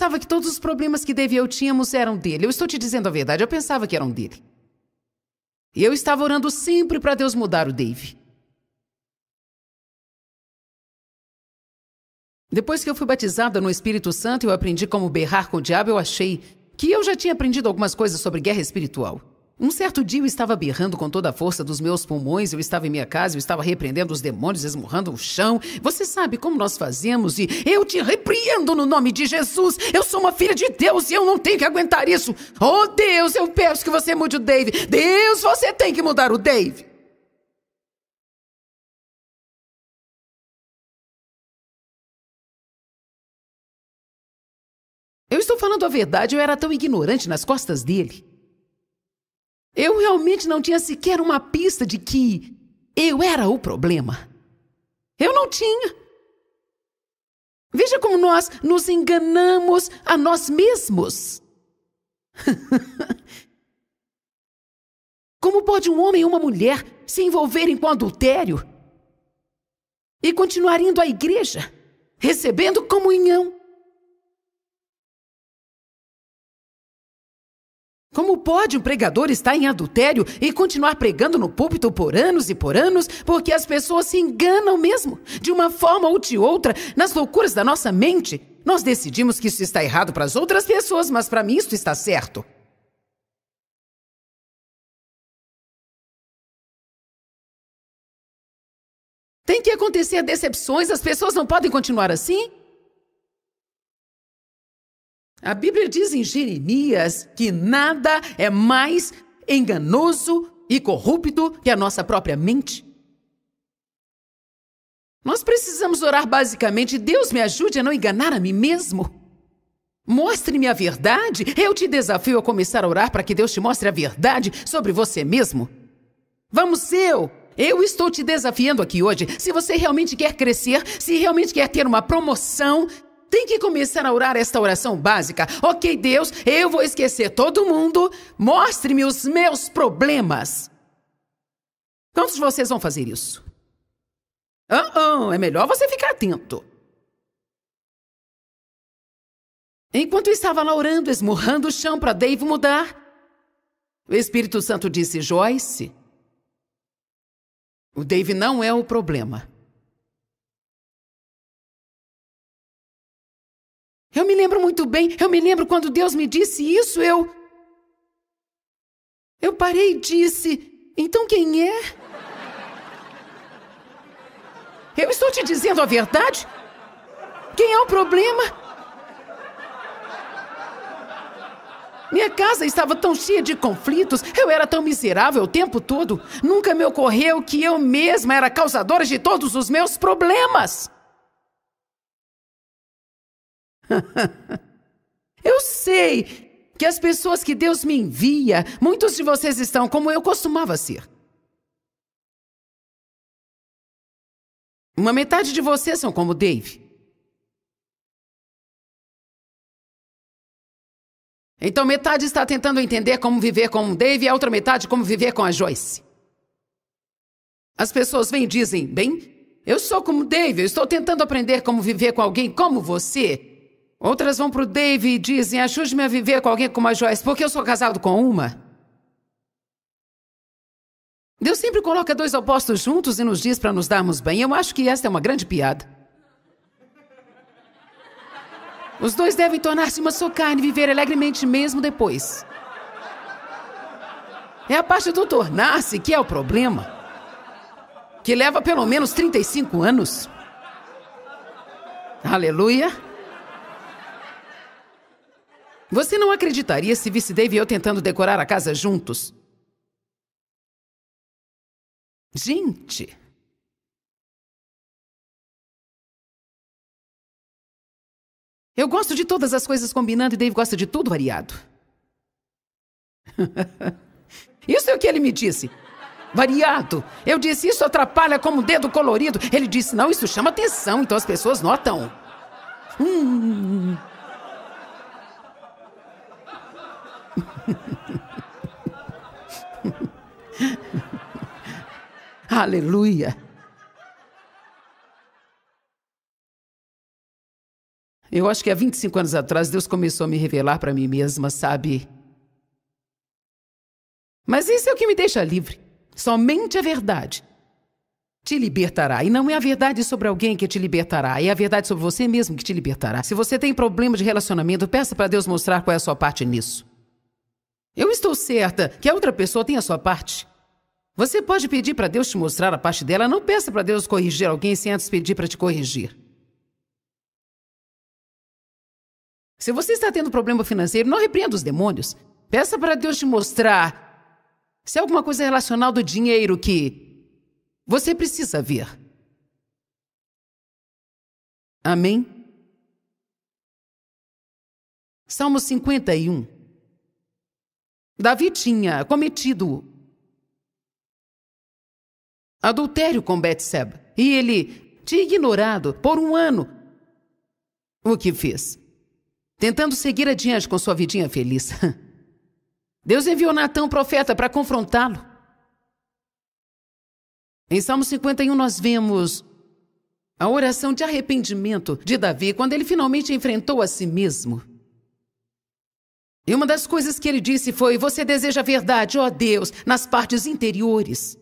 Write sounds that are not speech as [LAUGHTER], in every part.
pensava que todos os problemas que Dave e eu tínhamos eram dele. Eu estou te dizendo a verdade, eu pensava que eram dele. E eu estava orando sempre para Deus mudar o Dave. Depois que eu fui batizada no Espírito Santo e eu aprendi como berrar com o diabo, eu achei que eu já tinha aprendido algumas coisas sobre guerra espiritual. Um certo dia eu estava berrando com toda a força dos meus pulmões, eu estava em minha casa, eu estava repreendendo os demônios, esmurrando o chão. Você sabe como nós fazemos e eu te repreendo no nome de Jesus. Eu sou uma filha de Deus e eu não tenho que aguentar isso. Oh Deus, eu peço que você mude o Dave. Deus, você tem que mudar o Dave. Eu estou falando a verdade, eu era tão ignorante nas costas dele. Eu realmente não tinha sequer uma pista de que eu era o problema. Eu não tinha. Veja como nós nos enganamos a nós mesmos. [LAUGHS] como pode um homem e uma mulher se envolverem com adultério e continuar indo à igreja, recebendo comunhão? Como pode um pregador estar em adultério e continuar pregando no púlpito por anos e por anos? Porque as pessoas se enganam mesmo, de uma forma ou de outra, nas loucuras da nossa mente. Nós decidimos que isso está errado para as outras pessoas, mas para mim isso está certo. Tem que acontecer decepções, as pessoas não podem continuar assim. A Bíblia diz em Jeremias que nada é mais enganoso e corrupto que a nossa própria mente. Nós precisamos orar basicamente: Deus me ajude a não enganar a mim mesmo. Mostre-me a verdade. Eu te desafio a começar a orar para que Deus te mostre a verdade sobre você mesmo. Vamos, eu! Eu estou te desafiando aqui hoje. Se você realmente quer crescer, se realmente quer ter uma promoção, tem que começar a orar esta oração básica. Ok, Deus, eu vou esquecer todo mundo, mostre-me os meus problemas. Quantos de vocês vão fazer isso? Ah, uh -uh, é melhor você ficar atento. Enquanto estava lá orando, esmurrando o chão para Dave mudar, o Espírito Santo disse: Joyce, o Dave não é o problema. Eu me lembro muito bem, eu me lembro quando Deus me disse isso, eu. Eu parei e disse: então quem é? Eu estou te dizendo a verdade? Quem é o problema? Minha casa estava tão cheia de conflitos, eu era tão miserável o tempo todo. Nunca me ocorreu que eu mesma era causadora de todos os meus problemas. [LAUGHS] eu sei que as pessoas que Deus me envia, muitos de vocês estão como eu costumava ser. Uma metade de vocês são como Dave. Então metade está tentando entender como viver com o Dave e a outra metade como viver com a Joyce. As pessoas vêm e dizem, bem, eu sou como Dave, eu estou tentando aprender como viver com alguém como você. Outras vão pro Dave e dizem: ajude-me a viver com alguém como a Joyce, porque eu sou casado com uma. Deus sempre coloca dois opostos juntos e nos diz para nos darmos bem. Eu acho que esta é uma grande piada. Os dois devem tornar-se uma só carne e viver alegremente mesmo depois. É a parte do tornar-se que é o problema. Que leva pelo menos 35 anos. Aleluia. Você não acreditaria se visse Dave e eu tentando decorar a casa juntos? Gente! Eu gosto de todas as coisas combinando e Dave gosta de tudo variado. [LAUGHS] isso é o que ele me disse. Variado. Eu disse, isso atrapalha como dedo colorido. Ele disse, não, isso chama atenção, então as pessoas notam. Hum. [LAUGHS] Aleluia. Eu acho que há 25 anos atrás Deus começou a me revelar para mim mesma, sabe? Mas isso é o que me deixa livre. Somente a verdade te libertará. E não é a verdade sobre alguém que te libertará, é a verdade sobre você mesmo que te libertará. Se você tem problema de relacionamento, peça para Deus mostrar qual é a sua parte nisso. Eu estou certa que a outra pessoa tem a sua parte. Você pode pedir para Deus te mostrar a parte dela, não peça para Deus corrigir alguém sem antes pedir para te corrigir. Se você está tendo problema financeiro, não repreenda os demônios. Peça para Deus te mostrar se é alguma coisa relacionada ao dinheiro que você precisa ver. Amém? Salmo 51. Davi tinha cometido adultério com Betseba e ele tinha ignorado por um ano o que fez, tentando seguir adiante com sua vidinha feliz. [LAUGHS] Deus enviou Natão, profeta, para confrontá-lo. Em Salmo 51, nós vemos a oração de arrependimento de Davi quando ele finalmente enfrentou a si mesmo. E uma das coisas que ele disse foi: Você deseja a verdade, ó Deus, nas partes interiores.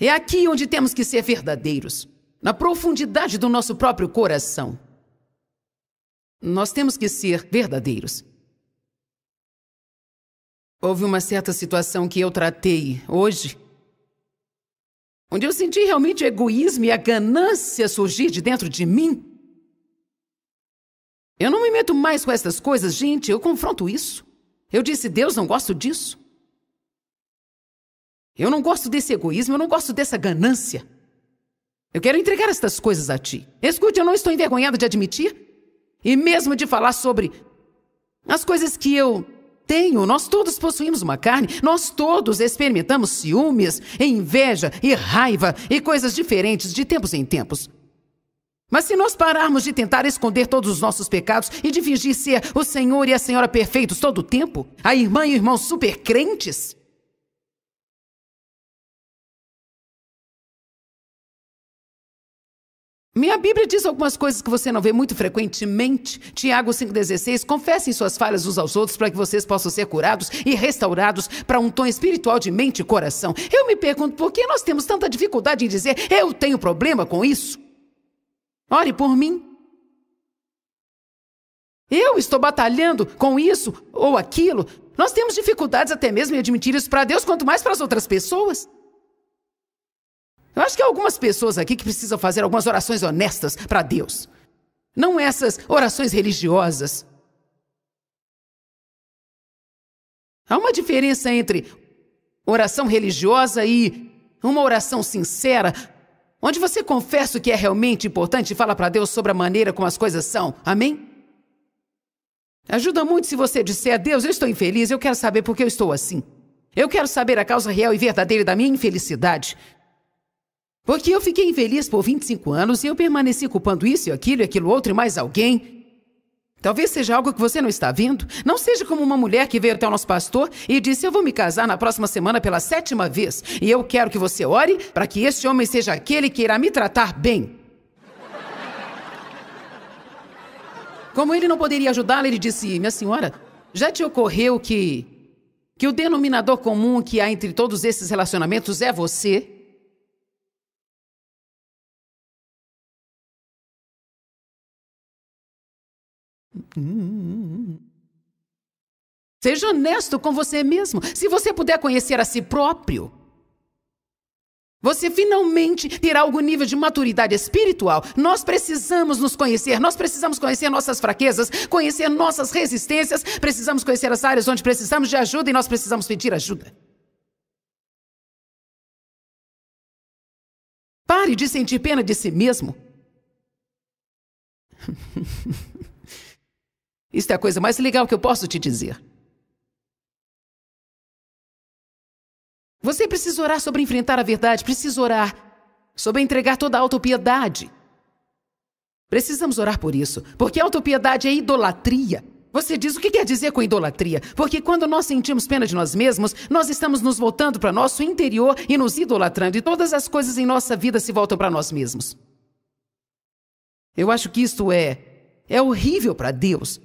É aqui onde temos que ser verdadeiros, na profundidade do nosso próprio coração. Nós temos que ser verdadeiros. Houve uma certa situação que eu tratei hoje, onde eu senti realmente o egoísmo e a ganância surgir de dentro de mim. Eu não me meto mais com essas coisas, gente, eu confronto isso. Eu disse: Deus, não gosto disso. Eu não gosto desse egoísmo, eu não gosto dessa ganância. Eu quero entregar estas coisas a ti. Escute, eu não estou envergonhado de admitir e mesmo de falar sobre as coisas que eu tenho. Nós todos possuímos uma carne, nós todos experimentamos ciúmes, inveja e raiva e coisas diferentes de tempos em tempos. Mas se nós pararmos de tentar esconder todos os nossos pecados e de fingir ser o Senhor e a Senhora perfeitos todo o tempo, a irmã e o irmão super crentes, Minha Bíblia diz algumas coisas que você não vê muito frequentemente. Tiago 5,16: Confessem suas falhas uns aos outros para que vocês possam ser curados e restaurados para um tom espiritual de mente e coração. Eu me pergunto por que nós temos tanta dificuldade em dizer eu tenho problema com isso? Ore por mim. Eu estou batalhando com isso ou aquilo. Nós temos dificuldades até mesmo em admitir isso para Deus, quanto mais para as outras pessoas. Eu acho que há algumas pessoas aqui que precisam fazer algumas orações honestas para Deus. Não essas orações religiosas. Há uma diferença entre oração religiosa e uma oração sincera Onde você confessa o que é realmente importante e fala para Deus sobre a maneira como as coisas são. Amém? Ajuda muito se você disser a Deus: Eu estou infeliz, eu quero saber por que eu estou assim. Eu quero saber a causa real e verdadeira da minha infelicidade. Porque eu fiquei infeliz por 25 anos e eu permaneci culpando isso e aquilo e aquilo outro e mais alguém. Talvez seja algo que você não está vendo. Não seja como uma mulher que veio até o nosso pastor e disse: Eu vou me casar na próxima semana pela sétima vez e eu quero que você ore para que este homem seja aquele que irá me tratar bem. Como ele não poderia ajudá-la, ele disse: Minha senhora, já te ocorreu que. que o denominador comum que há entre todos esses relacionamentos é você? Seja honesto com você mesmo. Se você puder conhecer a si próprio, você finalmente terá algum nível de maturidade espiritual. Nós precisamos nos conhecer, nós precisamos conhecer nossas fraquezas, conhecer nossas resistências, precisamos conhecer as áreas onde precisamos de ajuda e nós precisamos pedir ajuda. Pare de sentir pena de si mesmo. [LAUGHS] Isto é a coisa mais legal que eu posso te dizer. Você precisa orar sobre enfrentar a verdade, precisa orar sobre entregar toda a autopiedade. Precisamos orar por isso, porque a autopiedade é idolatria. Você diz o que quer dizer com idolatria? Porque quando nós sentimos pena de nós mesmos, nós estamos nos voltando para nosso interior e nos idolatrando, e todas as coisas em nossa vida se voltam para nós mesmos. Eu acho que isto é é horrível para Deus,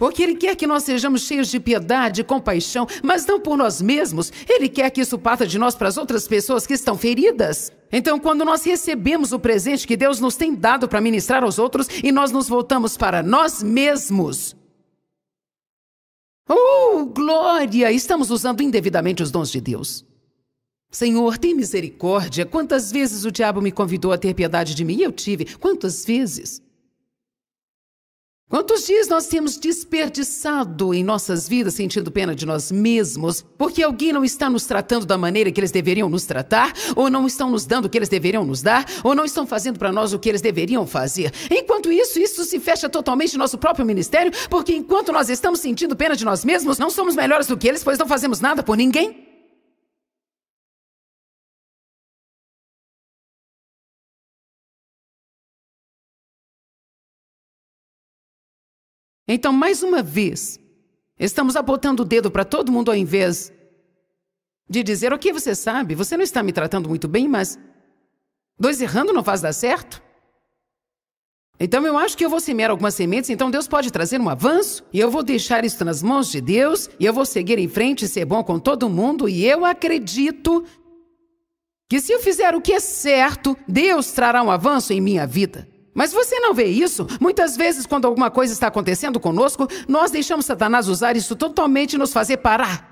porque Ele quer que nós sejamos cheios de piedade e compaixão, mas não por nós mesmos. Ele quer que isso parta de nós para as outras pessoas que estão feridas. Então, quando nós recebemos o presente que Deus nos tem dado para ministrar aos outros e nós nos voltamos para nós mesmos. Oh, glória! Estamos usando indevidamente os dons de Deus. Senhor, tem misericórdia. Quantas vezes o diabo me convidou a ter piedade de mim? E eu tive. Quantas vezes? Quantos dias nós temos desperdiçado em nossas vidas sentindo pena de nós mesmos porque alguém não está nos tratando da maneira que eles deveriam nos tratar, ou não estão nos dando o que eles deveriam nos dar, ou não estão fazendo para nós o que eles deveriam fazer? Enquanto isso, isso se fecha totalmente no nosso próprio ministério, porque enquanto nós estamos sentindo pena de nós mesmos, não somos melhores do que eles, pois não fazemos nada por ninguém. Então, mais uma vez, estamos apontando o dedo para todo mundo ao invés de dizer: Ok, você sabe, você não está me tratando muito bem, mas dois errando não faz dar certo? Então eu acho que eu vou semear algumas sementes, então Deus pode trazer um avanço, e eu vou deixar isso nas mãos de Deus, e eu vou seguir em frente e ser bom com todo mundo, e eu acredito que se eu fizer o que é certo, Deus trará um avanço em minha vida. Mas você não vê isso? Muitas vezes, quando alguma coisa está acontecendo conosco, nós deixamos Satanás usar isso totalmente e nos fazer parar.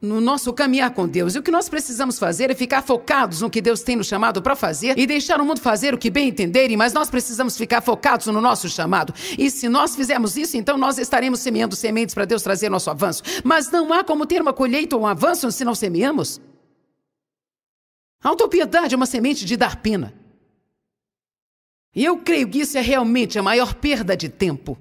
No nosso caminhar com Deus, e o que nós precisamos fazer é ficar focados no que Deus tem nos chamado para fazer e deixar o mundo fazer o que bem entenderem, mas nós precisamos ficar focados no nosso chamado. E se nós fizermos isso, então nós estaremos semeando sementes para Deus trazer nosso avanço. Mas não há como ter uma colheita ou um avanço se não semeamos. A autopiedade é uma semente de dar pena. E eu creio que isso é realmente a maior perda de tempo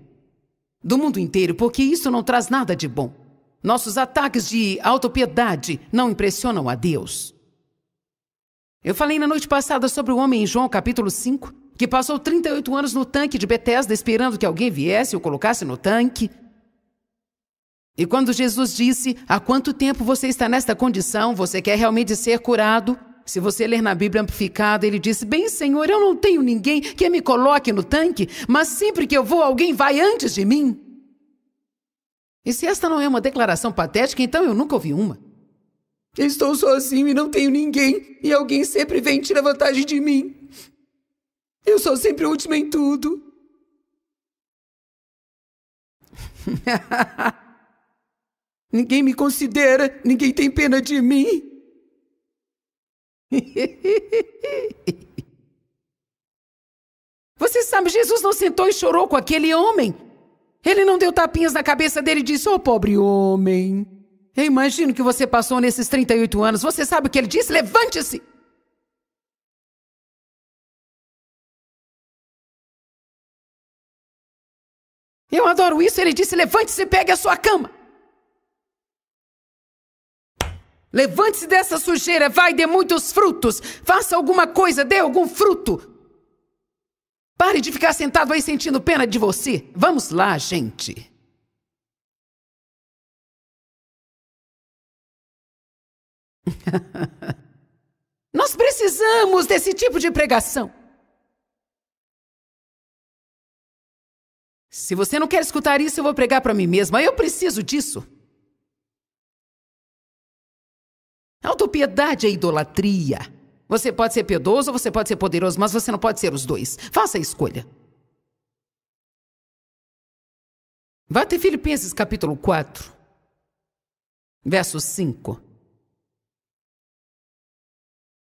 do mundo inteiro, porque isso não traz nada de bom. Nossos ataques de autopiedade não impressionam a Deus. Eu falei na noite passada sobre o homem em João capítulo 5, que passou 38 anos no tanque de Betesda esperando que alguém viesse e o colocasse no tanque. E quando Jesus disse: "Há quanto tempo você está nesta condição? Você quer realmente ser curado?" Se você ler na Bíblia amplificada, ele disse: Bem, Senhor, eu não tenho ninguém que me coloque no tanque, mas sempre que eu vou, alguém vai antes de mim. E se esta não é uma declaração patética, então eu nunca ouvi uma. Estou sozinho e não tenho ninguém, e alguém sempre vem e tira vantagem de mim. Eu sou sempre o último em tudo. [LAUGHS] ninguém me considera, ninguém tem pena de mim. [LAUGHS] Você sabe, Jesus não sentou e chorou com aquele homem. Ele não deu tapinhas na cabeça dele e disse: Ô oh, pobre homem, eu imagino que você passou nesses 38 anos. Você sabe o que ele disse? Levante-se! Eu adoro isso. Ele disse: levante-se e pegue a sua cama. Levante-se dessa sujeira, vai, dê muitos frutos. Faça alguma coisa, dê algum fruto. Pare de ficar sentado aí sentindo pena de você. Vamos lá, gente. [LAUGHS] Nós precisamos desse tipo de pregação. Se você não quer escutar isso, eu vou pregar para mim mesma. Eu preciso disso. Autopiedade é idolatria. Você pode ser piedoso ou você pode ser poderoso, mas você não pode ser os dois. Faça a escolha. Vá até Filipenses capítulo 4, verso 5.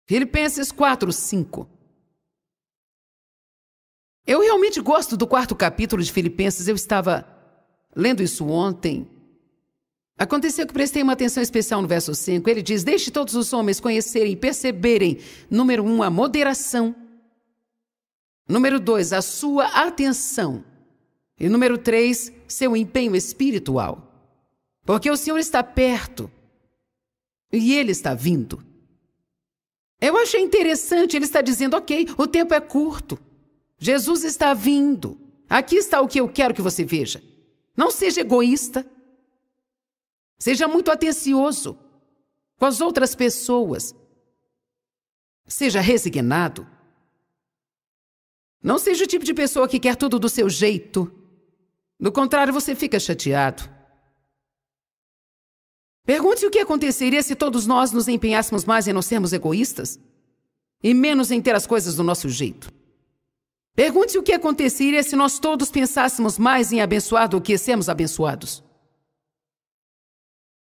Filipenses 4, 5. Eu realmente gosto do quarto capítulo de Filipenses. Eu estava lendo isso ontem Aconteceu que prestei uma atenção especial no verso 5. Ele diz: Deixe todos os homens conhecerem e perceberem, número um, a moderação. Número dois, a sua atenção. E número três, seu empenho espiritual. Porque o Senhor está perto e Ele está vindo. Eu achei interessante, ele está dizendo: ok, o tempo é curto. Jesus está vindo. Aqui está o que eu quero que você veja. Não seja egoísta. Seja muito atencioso com as outras pessoas. Seja resignado. Não seja o tipo de pessoa que quer tudo do seu jeito. Do contrário, você fica chateado. Pergunte o que aconteceria se todos nós nos empenhássemos mais em não sermos egoístas e menos em ter as coisas do nosso jeito. Pergunte o que aconteceria se nós todos pensássemos mais em abençoar do que sermos abençoados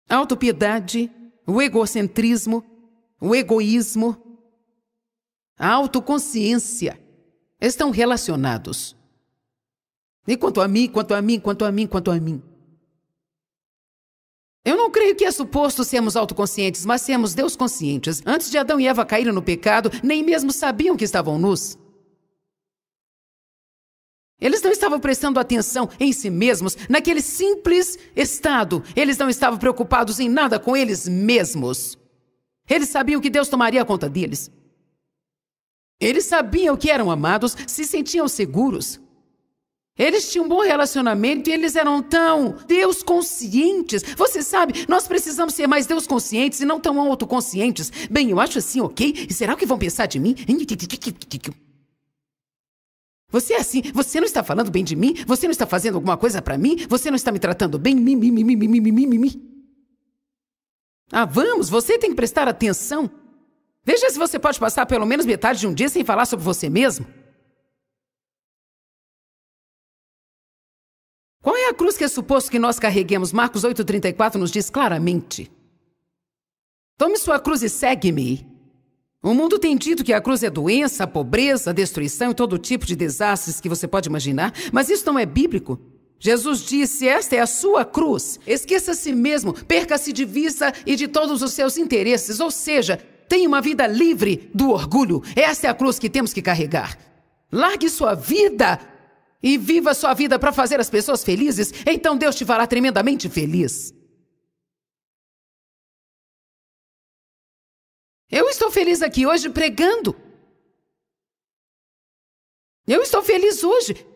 a autopiedade, o egocentrismo, o egoísmo, a autoconsciência estão relacionados. E quanto a mim, quanto a mim, quanto a mim, quanto a mim. Eu não creio que é suposto sermos autoconscientes, mas sermos Deus conscientes. Antes de Adão e Eva caírem no pecado, nem mesmo sabiam que estavam nus. Eles não estavam prestando atenção em si mesmos, naquele simples estado. Eles não estavam preocupados em nada com eles mesmos. Eles sabiam que Deus tomaria conta deles. Eles sabiam que eram amados, se sentiam seguros. Eles tinham um bom relacionamento e eles eram tão Deus conscientes. Você sabe, nós precisamos ser mais Deus conscientes e não tão autoconscientes. Bem, eu acho assim, ok? E será que vão pensar de mim? Você é assim, você não está falando bem de mim, você não está fazendo alguma coisa para mim, você não está me tratando bem, Ah, vamos, você tem que prestar atenção. Veja se você pode passar pelo menos metade de um dia sem falar sobre você mesmo. Qual é a cruz que é suposto que nós carreguemos? Marcos 8,34 nos diz claramente. Tome sua cruz e segue-me. O mundo tem dito que a cruz é doença, pobreza, destruição e todo tipo de desastres que você pode imaginar, mas isso não é bíblico. Jesus disse: Esta é a sua cruz. Esqueça a si mesmo, perca-se de vista e de todos os seus interesses, ou seja, tenha uma vida livre do orgulho. Esta é a cruz que temos que carregar. Largue sua vida e viva sua vida para fazer as pessoas felizes, então Deus te fará tremendamente feliz. Eu estou feliz aqui hoje pregando. Eu estou feliz hoje.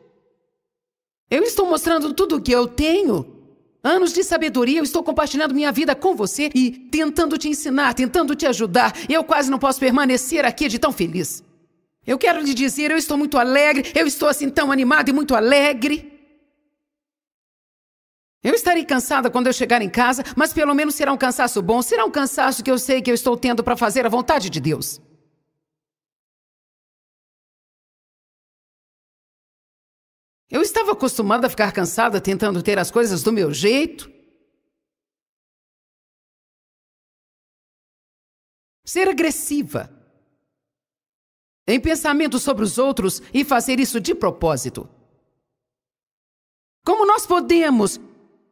Eu estou mostrando tudo o que eu tenho. Anos de sabedoria, eu estou compartilhando minha vida com você e tentando te ensinar, tentando te ajudar. Eu quase não posso permanecer aqui de tão feliz. Eu quero lhe dizer, eu estou muito alegre, eu estou assim tão animado e muito alegre. Eu estarei cansada quando eu chegar em casa, mas pelo menos será um cansaço bom, será um cansaço que eu sei que eu estou tendo para fazer a vontade de Deus. Eu estava acostumada a ficar cansada tentando ter as coisas do meu jeito. Ser agressiva. Em pensamento sobre os outros e fazer isso de propósito. Como nós podemos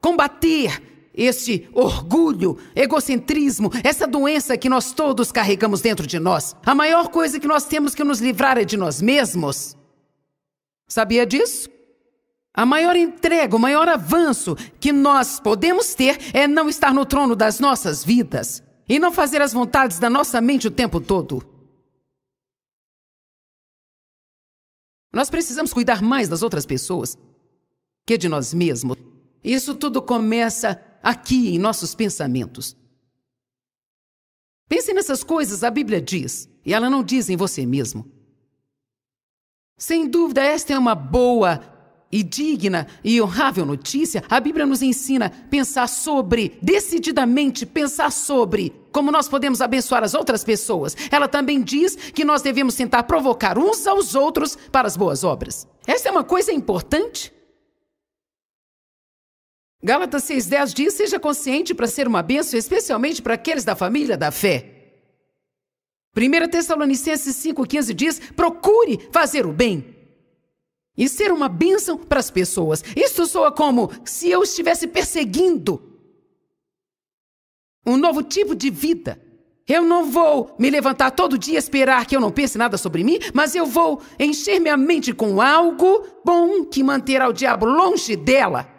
combater esse orgulho, egocentrismo, essa doença que nós todos carregamos dentro de nós. A maior coisa que nós temos que nos livrar é de nós mesmos. Sabia disso? A maior entrega, o maior avanço que nós podemos ter é não estar no trono das nossas vidas e não fazer as vontades da nossa mente o tempo todo. Nós precisamos cuidar mais das outras pessoas que de nós mesmos. Isso tudo começa aqui em nossos pensamentos. Pense nessas coisas, a Bíblia diz, e ela não diz em você mesmo. Sem dúvida, esta é uma boa e digna e honrável notícia. A Bíblia nos ensina a pensar sobre, decididamente pensar sobre, como nós podemos abençoar as outras pessoas. Ela também diz que nós devemos tentar provocar uns aos outros para as boas obras. Essa é uma coisa importante. Gálatas 6,10 diz: seja consciente para ser uma bênção, especialmente para aqueles da família da fé. 1 Tessalonicenses 5,15 diz: procure fazer o bem e ser uma bênção para as pessoas. Isso soa como se eu estivesse perseguindo um novo tipo de vida. Eu não vou me levantar todo dia e esperar que eu não pense nada sobre mim, mas eu vou encher minha mente com algo bom que manterá o diabo longe dela.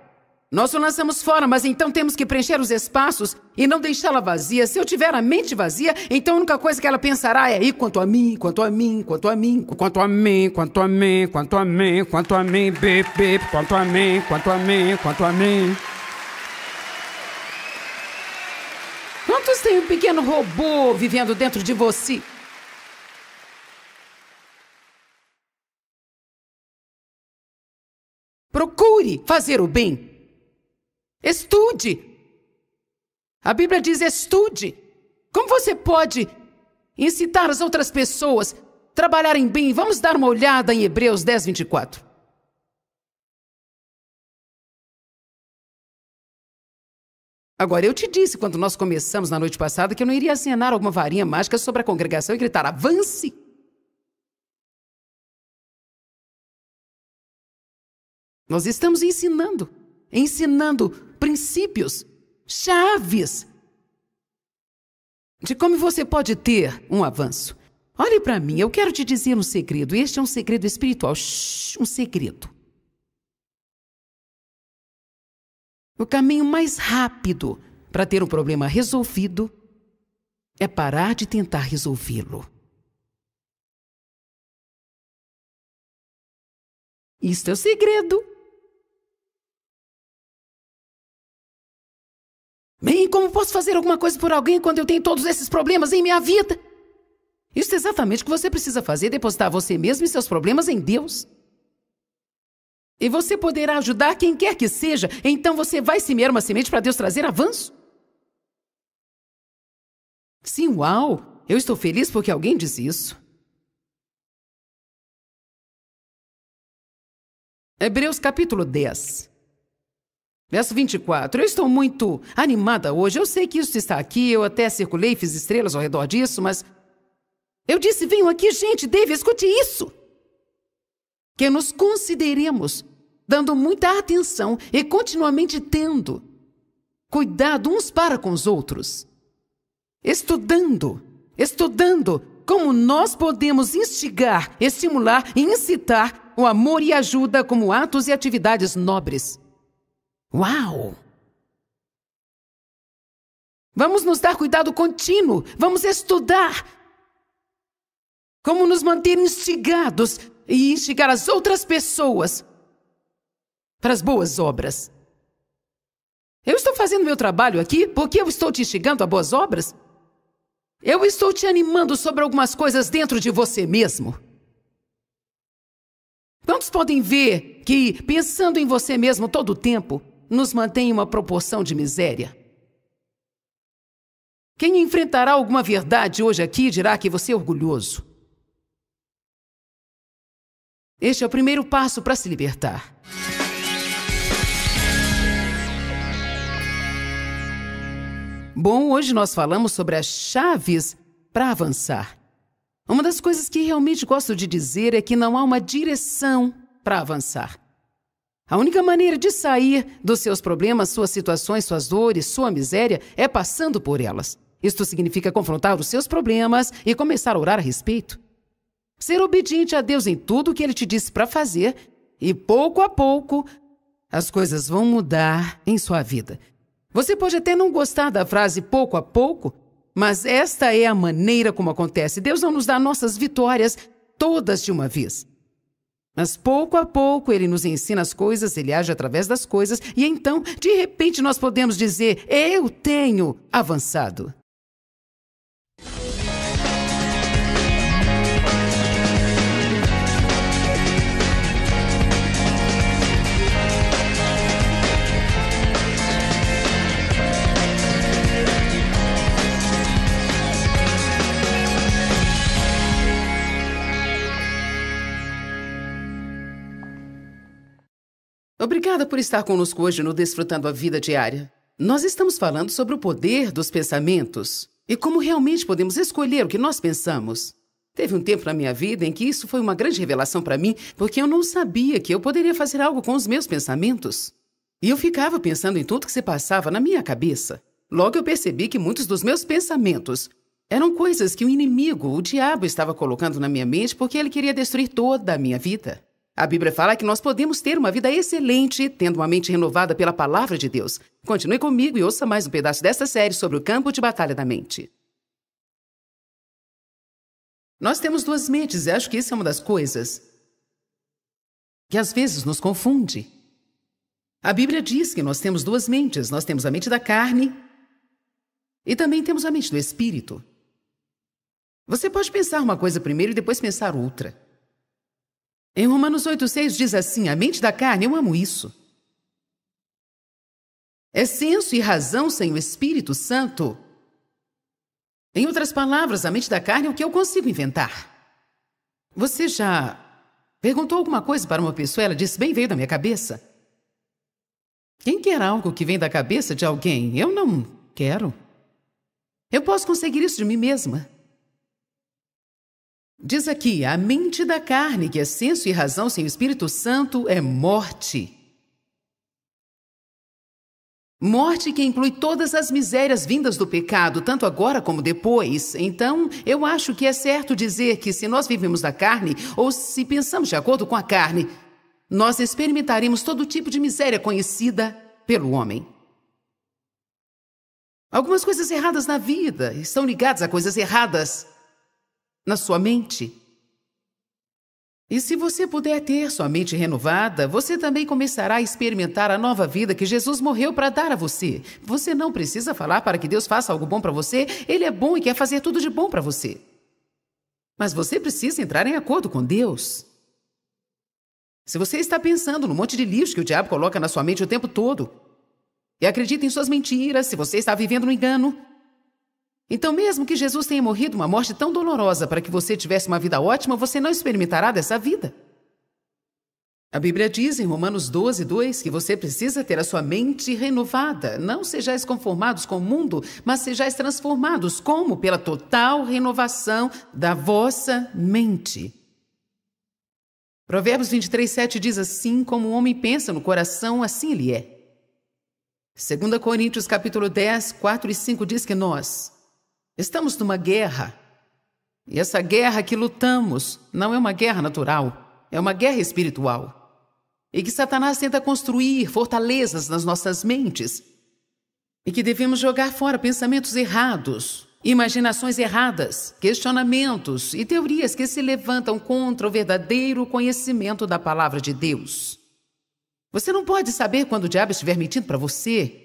Nós o lançamos fora, mas então temos que preencher os espaços e não deixá-la vazia. Se eu tiver a mente vazia, então a única coisa que ela pensará é: e quanto a mim, quanto a mim, quanto a mim, quanto a mim, quanto a mim, quanto a mim, quanto a mim, bebê, quanto a mim, quanto a mim, quanto a mim. Quantos tem um pequeno robô vivendo dentro de você? Procure fazer o bem. Estude! A Bíblia diz: estude! Como você pode incitar as outras pessoas a trabalharem bem? Vamos dar uma olhada em Hebreus 10, 24. Agora, eu te disse quando nós começamos na noite passada que eu não iria acenar alguma varinha mágica sobre a congregação e gritar: avance! Nós estamos ensinando, ensinando princípios chaves de como você pode ter um avanço. Olhe para mim, eu quero te dizer um segredo. Este é um segredo espiritual. Shhh, um segredo. O caminho mais rápido para ter um problema resolvido é parar de tentar resolvê-lo. Isto é o segredo. Bem, como posso fazer alguma coisa por alguém quando eu tenho todos esses problemas em minha vida? Isso é exatamente o que você precisa fazer: depositar você mesmo e seus problemas em Deus. E você poderá ajudar quem quer que seja, então você vai semear uma semente para Deus trazer avanço. Sim, uau! Eu estou feliz porque alguém diz isso. Hebreus capítulo 10. Verso 24. Eu estou muito animada hoje. Eu sei que isso está aqui. Eu até circulei, e fiz estrelas ao redor disso, mas. Eu disse: venham aqui, gente, David, escute isso. Que nos consideremos, dando muita atenção e continuamente tendo cuidado uns para com os outros, estudando, estudando como nós podemos instigar, estimular e incitar o amor e ajuda como atos e atividades nobres. Uau! Vamos nos dar cuidado contínuo, vamos estudar como nos manter instigados e instigar as outras pessoas para as boas obras. Eu estou fazendo meu trabalho aqui porque eu estou te instigando a boas obras? Eu estou te animando sobre algumas coisas dentro de você mesmo. Quantos podem ver que, pensando em você mesmo todo o tempo, nos mantém em uma proporção de miséria. Quem enfrentará alguma verdade hoje aqui dirá que você é orgulhoso. Este é o primeiro passo para se libertar. Bom, hoje nós falamos sobre as chaves para avançar. Uma das coisas que realmente gosto de dizer é que não há uma direção para avançar. A única maneira de sair dos seus problemas, suas situações, suas dores, sua miséria é passando por elas. Isto significa confrontar os seus problemas e começar a orar a respeito. Ser obediente a Deus em tudo o que ele te disse para fazer e pouco a pouco as coisas vão mudar em sua vida. Você pode até não gostar da frase pouco a pouco, mas esta é a maneira como acontece. Deus não nos dá nossas vitórias todas de uma vez. Mas pouco a pouco ele nos ensina as coisas, ele age através das coisas, e então, de repente, nós podemos dizer: Eu tenho avançado. Obrigada por estar conosco hoje no Desfrutando a Vida Diária. Nós estamos falando sobre o poder dos pensamentos e como realmente podemos escolher o que nós pensamos. Teve um tempo na minha vida em que isso foi uma grande revelação para mim, porque eu não sabia que eu poderia fazer algo com os meus pensamentos. E eu ficava pensando em tudo que se passava na minha cabeça. Logo eu percebi que muitos dos meus pensamentos eram coisas que o inimigo, o diabo, estava colocando na minha mente porque ele queria destruir toda a minha vida. A Bíblia fala que nós podemos ter uma vida excelente tendo uma mente renovada pela palavra de Deus. Continue comigo e ouça mais um pedaço desta série sobre o campo de batalha da mente. Nós temos duas mentes e acho que isso é uma das coisas que às vezes nos confunde. A Bíblia diz que nós temos duas mentes: nós temos a mente da carne e também temos a mente do espírito. Você pode pensar uma coisa primeiro e depois pensar outra. Em Romanos 8,6 diz assim: A mente da carne, eu amo isso. É senso e razão sem o Espírito Santo. Em outras palavras, a mente da carne é o que eu consigo inventar. Você já perguntou alguma coisa para uma pessoa e ela disse: Bem, veio da minha cabeça. Quem quer algo que vem da cabeça de alguém? Eu não quero. Eu posso conseguir isso de mim mesma. Diz aqui: a mente da carne, que é senso e razão sem o Espírito Santo, é morte. Morte que inclui todas as misérias vindas do pecado, tanto agora como depois. Então, eu acho que é certo dizer que se nós vivemos da carne, ou se pensamos de acordo com a carne, nós experimentaremos todo tipo de miséria conhecida pelo homem. Algumas coisas erradas na vida estão ligadas a coisas erradas na sua mente. E se você puder ter sua mente renovada, você também começará a experimentar a nova vida que Jesus morreu para dar a você. Você não precisa falar para que Deus faça algo bom para você, Ele é bom e quer fazer tudo de bom para você. Mas você precisa entrar em acordo com Deus. Se você está pensando no monte de lixo que o diabo coloca na sua mente o tempo todo, e acredita em suas mentiras, se você está vivendo no engano, então, mesmo que Jesus tenha morrido uma morte tão dolorosa para que você tivesse uma vida ótima, você não experimentará dessa vida. A Bíblia diz em Romanos 12, 2 que você precisa ter a sua mente renovada. Não sejais conformados com o mundo, mas sejais transformados. Como? Pela total renovação da vossa mente. Provérbios 23, 7 diz assim: Como o homem pensa no coração, assim ele é. 2 Coríntios capítulo 10, 4 e 5 diz que nós, Estamos numa guerra. E essa guerra que lutamos não é uma guerra natural, é uma guerra espiritual. E que Satanás tenta construir fortalezas nas nossas mentes. E que devemos jogar fora pensamentos errados, imaginações erradas, questionamentos e teorias que se levantam contra o verdadeiro conhecimento da palavra de Deus. Você não pode saber quando o diabo estiver mentindo para você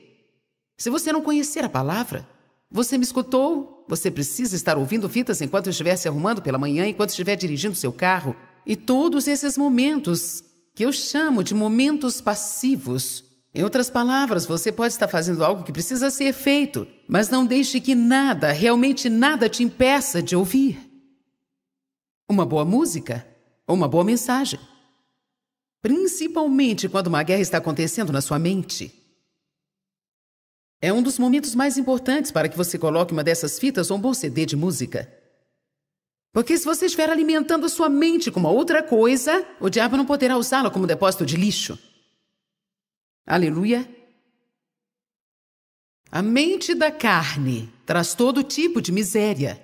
se você não conhecer a palavra. Você me escutou? Você precisa estar ouvindo fitas enquanto estiver se arrumando pela manhã, enquanto estiver dirigindo seu carro. E todos esses momentos, que eu chamo de momentos passivos. Em outras palavras, você pode estar fazendo algo que precisa ser feito, mas não deixe que nada, realmente nada, te impeça de ouvir. Uma boa música ou uma boa mensagem. Principalmente quando uma guerra está acontecendo na sua mente. É um dos momentos mais importantes para que você coloque uma dessas fitas ou um bom CD de música. Porque se você estiver alimentando a sua mente com uma outra coisa, o diabo não poderá usá-la como depósito de lixo. Aleluia. A mente da carne traz todo tipo de miséria.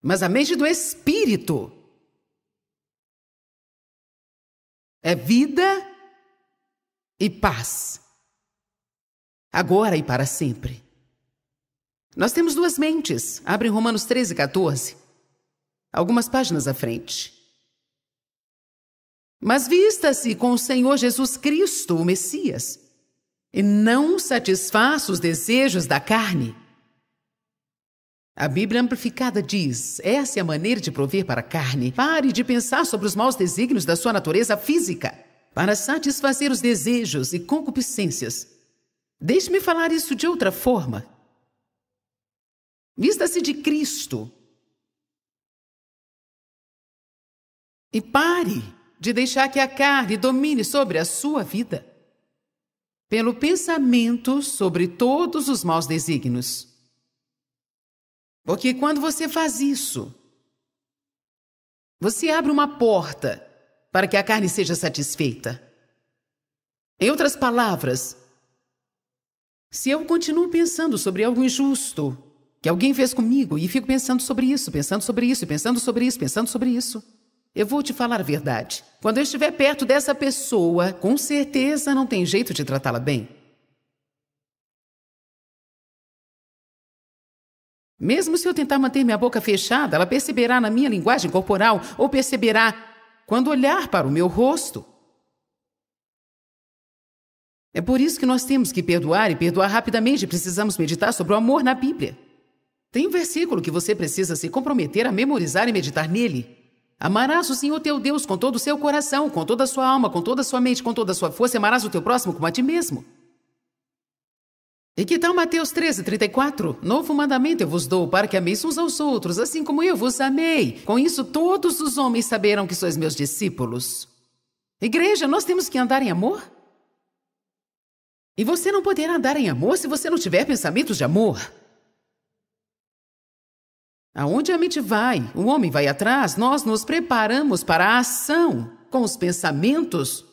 Mas a mente do espírito é vida e paz agora e para sempre. Nós temos duas mentes. Abre Romanos 13, 14. Algumas páginas à frente. Mas vista-se com o Senhor Jesus Cristo, o Messias, e não satisfaça os desejos da carne. A Bíblia Amplificada diz: essa é a maneira de prover para a carne. Pare de pensar sobre os maus desígnios da sua natureza física, para satisfazer os desejos e concupiscências Deixe-me falar isso de outra forma. Vista-se de Cristo. E pare de deixar que a carne domine sobre a sua vida pelo pensamento sobre todos os maus desígnios. Porque quando você faz isso, você abre uma porta para que a carne seja satisfeita. Em outras palavras, se eu continuo pensando sobre algo injusto que alguém fez comigo e fico pensando sobre isso, pensando sobre isso, pensando sobre isso, pensando sobre isso, eu vou te falar a verdade. Quando eu estiver perto dessa pessoa, com certeza não tem jeito de tratá-la bem. Mesmo se eu tentar manter minha boca fechada, ela perceberá na minha linguagem corporal ou perceberá quando olhar para o meu rosto. É por isso que nós temos que perdoar e perdoar rapidamente. Precisamos meditar sobre o amor na Bíblia. Tem um versículo que você precisa se comprometer a memorizar e meditar nele. Amarás o Senhor teu Deus com todo o seu coração, com toda a sua alma, com toda a sua mente, com toda a sua força, e amarás o teu próximo como a ti mesmo. E que tal Mateus 13, 34? Novo mandamento eu vos dou, para que ameis uns aos outros, assim como eu vos amei. Com isso todos os homens saberão que sois meus discípulos. Igreja, nós temos que andar em amor? E você não poderá andar em amor se você não tiver pensamentos de amor. Aonde a mente vai, o homem vai atrás, nós nos preparamos para a ação com os pensamentos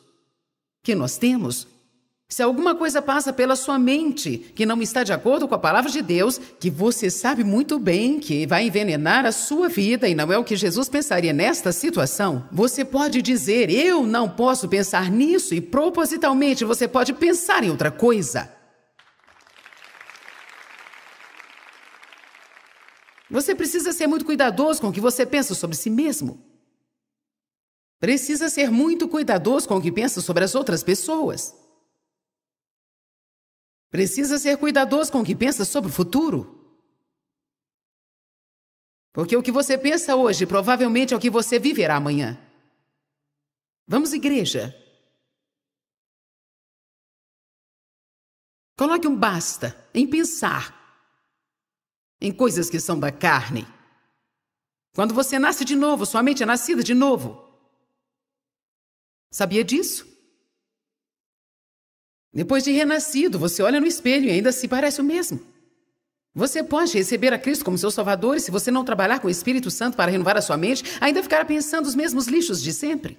que nós temos se alguma coisa passa pela sua mente que não está de acordo com a palavra de Deus, que você sabe muito bem que vai envenenar a sua vida e não é o que Jesus pensaria nesta situação, você pode dizer: Eu não posso pensar nisso, e propositalmente você pode pensar em outra coisa. Você precisa ser muito cuidadoso com o que você pensa sobre si mesmo. Precisa ser muito cuidadoso com o que pensa sobre as outras pessoas. Precisa ser cuidadoso com o que pensa sobre o futuro. Porque o que você pensa hoje provavelmente é o que você viverá amanhã. Vamos, igreja. Coloque um basta em pensar em coisas que são da carne. Quando você nasce de novo, sua mente é nascida de novo. Sabia disso? Depois de renascido, você olha no espelho e ainda se parece o mesmo. Você pode receber a Cristo como seu Salvador e, se você não trabalhar com o Espírito Santo para renovar a sua mente, ainda ficará pensando os mesmos lixos de sempre.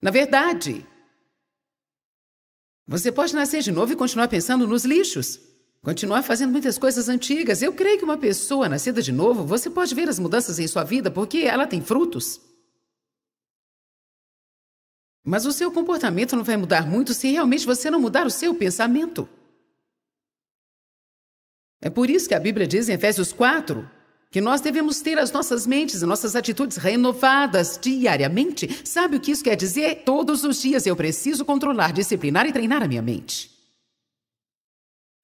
Na verdade, você pode nascer de novo e continuar pensando nos lixos. Continuar fazendo muitas coisas antigas. Eu creio que uma pessoa nascida de novo, você pode ver as mudanças em sua vida porque ela tem frutos. Mas o seu comportamento não vai mudar muito se realmente você não mudar o seu pensamento. É por isso que a Bíblia diz em Efésios 4 que nós devemos ter as nossas mentes e nossas atitudes renovadas diariamente. Sabe o que isso quer dizer? Todos os dias eu preciso controlar, disciplinar e treinar a minha mente.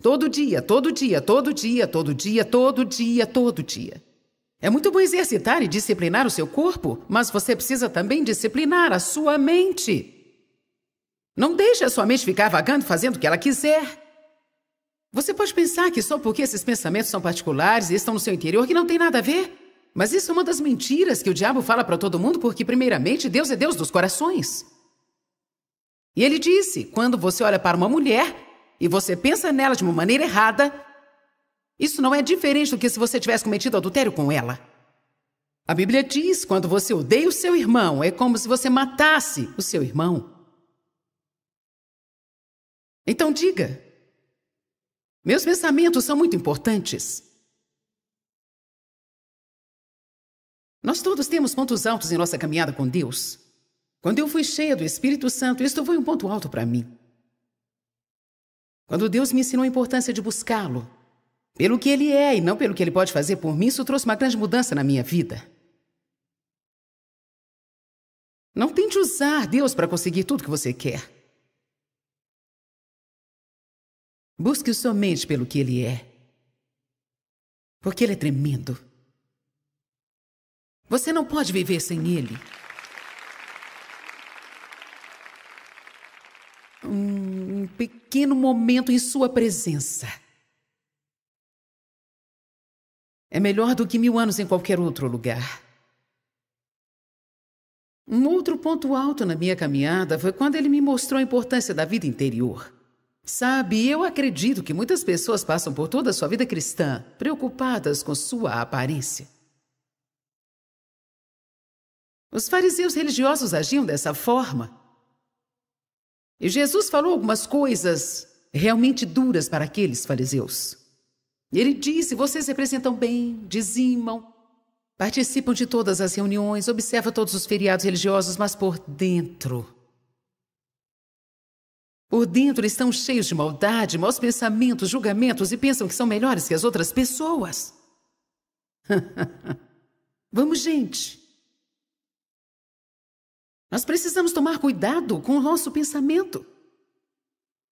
Todo dia, todo dia, todo dia, todo dia, todo dia, todo dia. Todo dia. É muito bom exercitar e disciplinar o seu corpo, mas você precisa também disciplinar a sua mente. Não deixe a sua mente ficar vagando fazendo o que ela quiser. Você pode pensar que só porque esses pensamentos são particulares e estão no seu interior que não tem nada a ver. Mas isso é uma das mentiras que o diabo fala para todo mundo, porque, primeiramente, Deus é Deus dos corações. E ele disse: quando você olha para uma mulher e você pensa nela de uma maneira errada, isso não é diferente do que se você tivesse cometido adultério com ela. A Bíblia diz: quando você odeia o seu irmão, é como se você matasse o seu irmão. Então diga: meus pensamentos são muito importantes. Nós todos temos pontos altos em nossa caminhada com Deus. Quando eu fui cheia do Espírito Santo, isto foi um ponto alto para mim. Quando Deus me ensinou a importância de buscá-lo, pelo que ele é e não pelo que ele pode fazer por mim, isso trouxe uma grande mudança na minha vida. Não tente usar Deus para conseguir tudo que você quer. Busque-o somente pelo que ele é. Porque ele é tremendo. Você não pode viver sem ele. Um pequeno momento em sua presença. É melhor do que mil anos em qualquer outro lugar. Um outro ponto alto na minha caminhada foi quando ele me mostrou a importância da vida interior. Sabe, eu acredito que muitas pessoas passam por toda a sua vida cristã preocupadas com sua aparência. Os fariseus religiosos agiam dessa forma. E Jesus falou algumas coisas realmente duras para aqueles fariseus. Ele disse: vocês representam bem, dizimam, participam de todas as reuniões, observam todos os feriados religiosos, mas por dentro. Por dentro estão cheios de maldade, maus pensamentos, julgamentos e pensam que são melhores que as outras pessoas. [LAUGHS] Vamos, gente. Nós precisamos tomar cuidado com o nosso pensamento.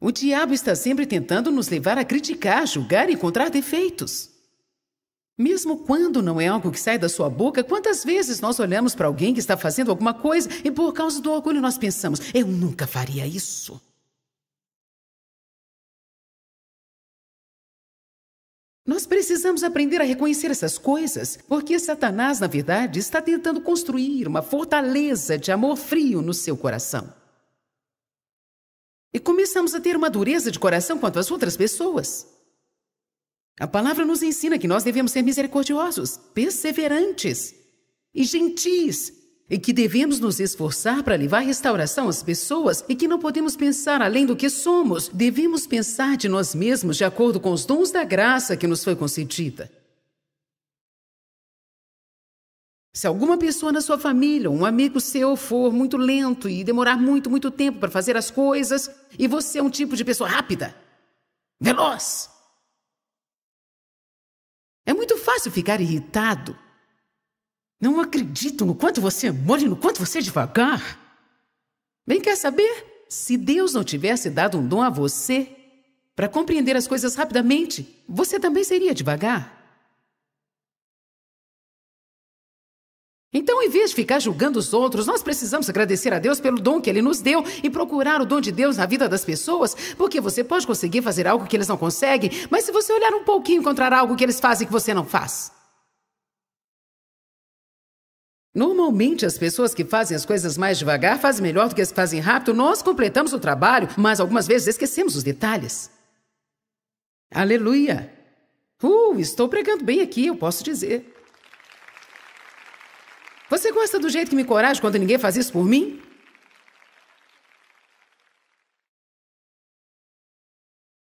O diabo está sempre tentando nos levar a criticar, julgar e encontrar defeitos. Mesmo quando não é algo que sai da sua boca, quantas vezes nós olhamos para alguém que está fazendo alguma coisa e por causa do orgulho nós pensamos: eu nunca faria isso. Nós precisamos aprender a reconhecer essas coisas, porque Satanás, na verdade, está tentando construir uma fortaleza de amor frio no seu coração. E começamos a ter uma dureza de coração quanto às outras pessoas. A palavra nos ensina que nós devemos ser misericordiosos, perseverantes e gentis, e que devemos nos esforçar para levar restauração às pessoas e que não podemos pensar além do que somos. Devemos pensar de nós mesmos de acordo com os dons da graça que nos foi concedida. Se alguma pessoa na sua família, um amigo seu, for muito lento e demorar muito, muito tempo para fazer as coisas, e você é um tipo de pessoa rápida, veloz, é muito fácil ficar irritado. Não acredito no quanto você é mole, no quanto você é devagar. Bem, quer saber? Se Deus não tivesse dado um dom a você para compreender as coisas rapidamente, você também seria devagar. Então, em vez de ficar julgando os outros, nós precisamos agradecer a Deus pelo dom que Ele nos deu e procurar o dom de Deus na vida das pessoas, porque você pode conseguir fazer algo que eles não conseguem, mas se você olhar um pouquinho, encontrará algo que eles fazem que você não faz. Normalmente, as pessoas que fazem as coisas mais devagar fazem melhor do que as que fazem rápido. Nós completamos o trabalho, mas algumas vezes esquecemos os detalhes. Aleluia! Uh, estou pregando bem aqui, eu posso dizer. Você gosta do jeito que me coragem quando ninguém faz isso por mim?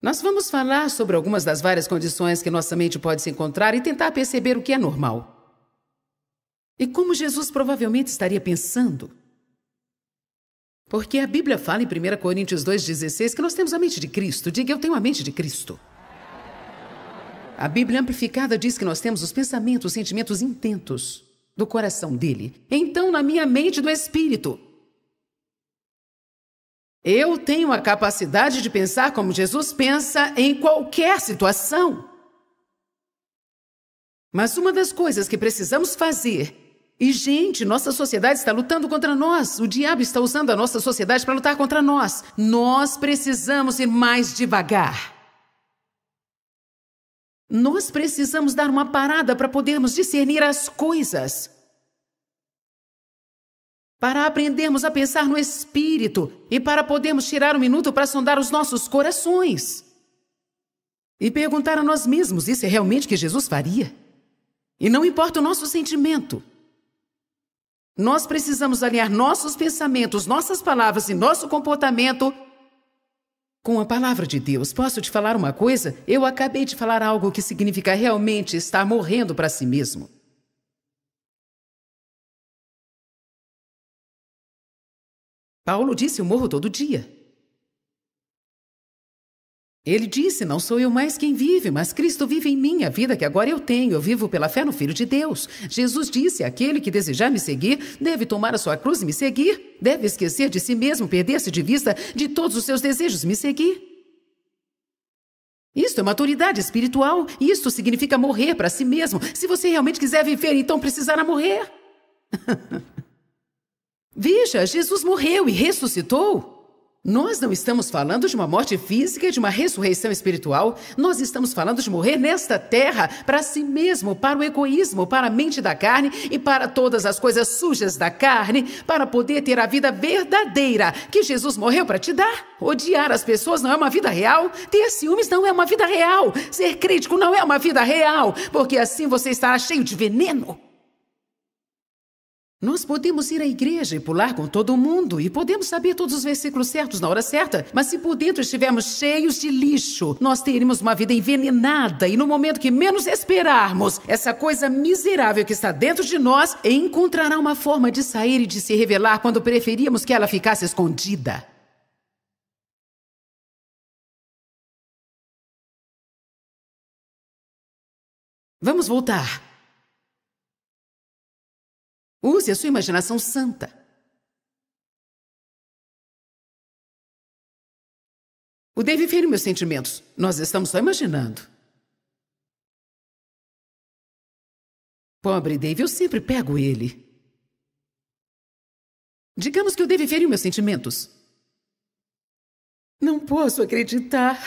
Nós vamos falar sobre algumas das várias condições que nossa mente pode se encontrar e tentar perceber o que é normal. E como Jesus provavelmente estaria pensando. Porque a Bíblia fala em 1 Coríntios 2,16 que nós temos a mente de Cristo. Diga, eu tenho a mente de Cristo. A Bíblia amplificada diz que nós temos os pensamentos, os sentimentos intentos do coração dele, então na minha mente do espírito. Eu tenho a capacidade de pensar como Jesus pensa em qualquer situação. Mas uma das coisas que precisamos fazer e, gente, nossa sociedade está lutando contra nós. O diabo está usando a nossa sociedade para lutar contra nós. Nós precisamos ir mais devagar. Nós precisamos dar uma parada para podermos discernir as coisas. Para aprendermos a pensar no espírito e para podermos tirar um minuto para sondar os nossos corações. E perguntar a nós mesmos: isso é realmente o que Jesus faria? E não importa o nosso sentimento. Nós precisamos alinhar nossos pensamentos, nossas palavras e nosso comportamento com a palavra de Deus. Posso te falar uma coisa? Eu acabei de falar algo que significa realmente estar morrendo para si mesmo. Paulo disse: Eu morro todo dia. Ele disse: Não sou eu mais quem vive, mas Cristo vive em mim, a vida que agora eu tenho. Eu vivo pela fé no Filho de Deus. Jesus disse: Aquele que desejar me seguir deve tomar a sua cruz e me seguir. Deve esquecer de si mesmo, perder-se de vista de todos os seus desejos, me seguir. Isto é maturidade espiritual. Isto significa morrer para si mesmo. Se você realmente quiser viver, então precisará morrer. [LAUGHS] Veja, Jesus morreu e ressuscitou. Nós não estamos falando de uma morte física e de uma ressurreição espiritual. Nós estamos falando de morrer nesta terra para si mesmo, para o egoísmo, para a mente da carne e para todas as coisas sujas da carne, para poder ter a vida verdadeira que Jesus morreu para te dar. Odiar as pessoas não é uma vida real. Ter ciúmes não é uma vida real. Ser crítico não é uma vida real, porque assim você estará cheio de veneno. Nós podemos ir à igreja e pular com todo mundo, e podemos saber todos os versículos certos na hora certa, mas se por dentro estivermos cheios de lixo, nós teremos uma vida envenenada, e no momento que menos esperarmos, essa coisa miserável que está dentro de nós encontrará uma forma de sair e de se revelar quando preferíamos que ela ficasse escondida. Vamos voltar. Use a sua imaginação santa. O Dave fere meus sentimentos. Nós estamos só imaginando. Pobre Dave, eu sempre pego ele. Digamos que o Dave feriu meus sentimentos. Não posso acreditar.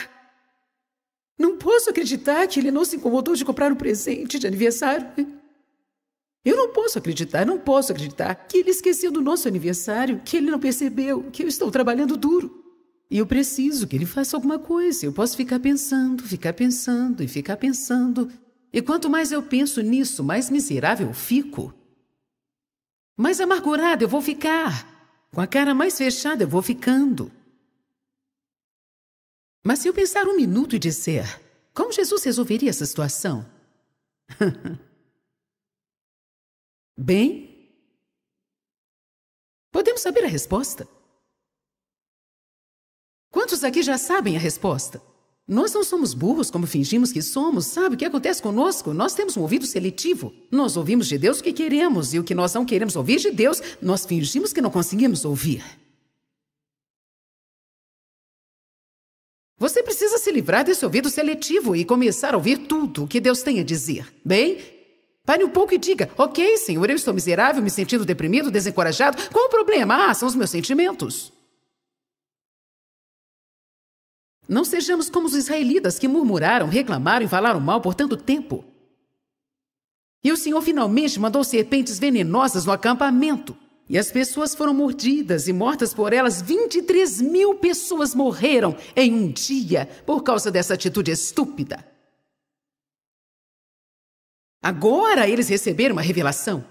Não posso acreditar que ele não se incomodou de comprar um presente de aniversário. Eu não posso acreditar, não posso acreditar que ele esqueceu do nosso aniversário, que ele não percebeu, que eu estou trabalhando duro. E eu preciso que ele faça alguma coisa. Eu posso ficar pensando, ficar pensando e ficar pensando. E quanto mais eu penso nisso, mais miserável eu fico. Mais amargurada eu vou ficar. Com a cara mais fechada eu vou ficando. Mas se eu pensar um minuto e disser: como Jesus resolveria essa situação? [LAUGHS] Bem? Podemos saber a resposta? Quantos aqui já sabem a resposta? Nós não somos burros como fingimos que somos. Sabe o que acontece conosco? Nós temos um ouvido seletivo. Nós ouvimos de Deus o que queremos e o que nós não queremos ouvir de Deus, nós fingimos que não conseguimos ouvir. Você precisa se livrar desse ouvido seletivo e começar a ouvir tudo o que Deus tem a dizer. Bem, Pare um pouco e diga: Ok, senhor, eu estou miserável, me sentindo deprimido, desencorajado. Qual o problema? Ah, são os meus sentimentos. Não sejamos como os israelitas que murmuraram, reclamaram e falaram mal por tanto tempo. E o Senhor finalmente mandou serpentes venenosas no acampamento. E as pessoas foram mordidas e mortas por elas. 23 mil pessoas morreram em um dia por causa dessa atitude estúpida. Agora eles receberam uma revelação.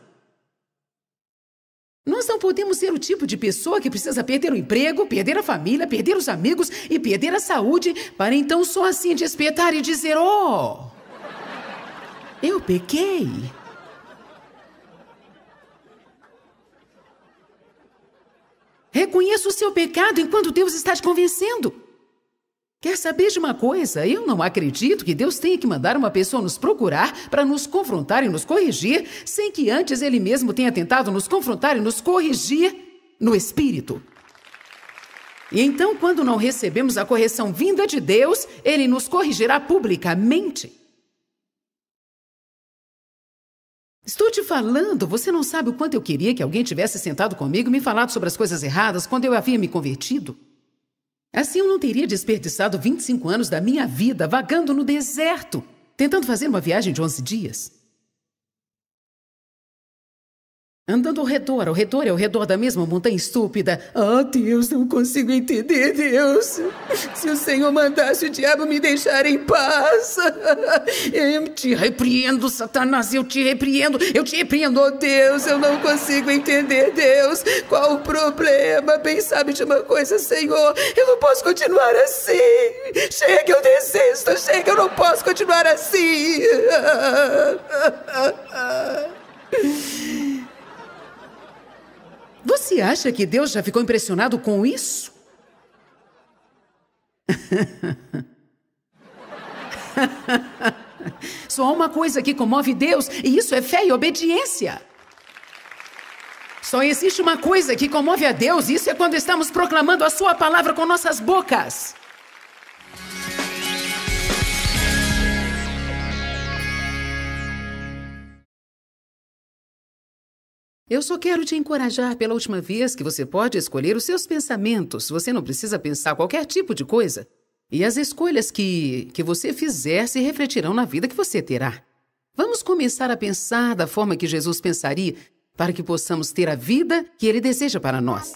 Nós não podemos ser o tipo de pessoa que precisa perder o emprego, perder a família, perder os amigos e perder a saúde para então só assim despertar e dizer: Oh, eu pequei. Reconheça o seu pecado enquanto Deus está te convencendo. Quer saber de uma coisa? Eu não acredito que Deus tenha que mandar uma pessoa nos procurar para nos confrontar e nos corrigir, sem que antes ele mesmo tenha tentado nos confrontar e nos corrigir no espírito. E então, quando não recebemos a correção vinda de Deus, ele nos corrigirá publicamente. Estou te falando, você não sabe o quanto eu queria que alguém tivesse sentado comigo e me falado sobre as coisas erradas quando eu havia me convertido. Assim eu não teria desperdiçado 25 anos da minha vida vagando no deserto, tentando fazer uma viagem de 11 dias. Andando ao redor, ao redor é ao redor da mesma montanha estúpida. Ah, oh, Deus, não consigo entender, Deus. Se o Senhor mandasse o diabo me deixar em paz. Eu te repreendo, Satanás, eu te repreendo, eu te repreendo, oh, Deus. Eu não consigo entender, Deus. Qual o problema? Bem sabe de uma coisa, Senhor. Eu não posso continuar assim. Chega, eu desisto, chega, eu não posso continuar assim. [LAUGHS] Você acha que Deus já ficou impressionado com isso? [LAUGHS] Só há uma coisa que comove Deus, e isso é fé e obediência. Só existe uma coisa que comove a Deus, e isso é quando estamos proclamando a Sua palavra com nossas bocas. Eu só quero te encorajar pela última vez que você pode escolher os seus pensamentos. Você não precisa pensar qualquer tipo de coisa. E as escolhas que, que você fizer se refletirão na vida que você terá. Vamos começar a pensar da forma que Jesus pensaria para que possamos ter a vida que ele deseja para nós.